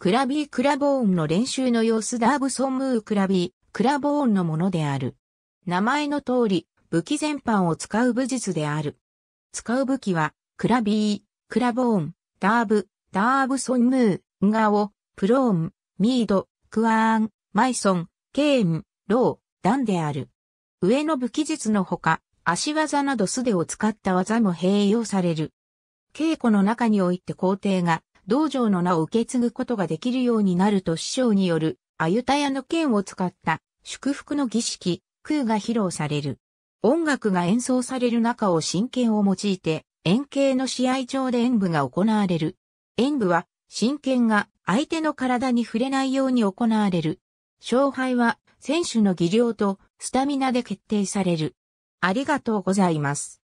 クラビー・クラボーンの練習の様子ダーブソンムー・クラビー、クラボーンのものである。名前の通り、武器全般を使う武術である。使う武器は、クラビー、クラボーン、ダーブ、ダーブソンムー、ンガオ、プローン、ミード、クワーン、マイソン、ケーン、ロー、ダンである。上の武器術のほか、足技など素手を使った技も併用される。稽古の中において皇帝が道場の名を受け継ぐことができるようになると師匠による、あゆたやの剣を使った祝福の儀式、空が披露される。音楽が演奏される中を真剣を用いて、円形の試合場で演舞が行われる。演舞は、真剣が相手の体に触れないように行われる。勝敗は選手の技量とスタミナで決定される。ありがとうございます。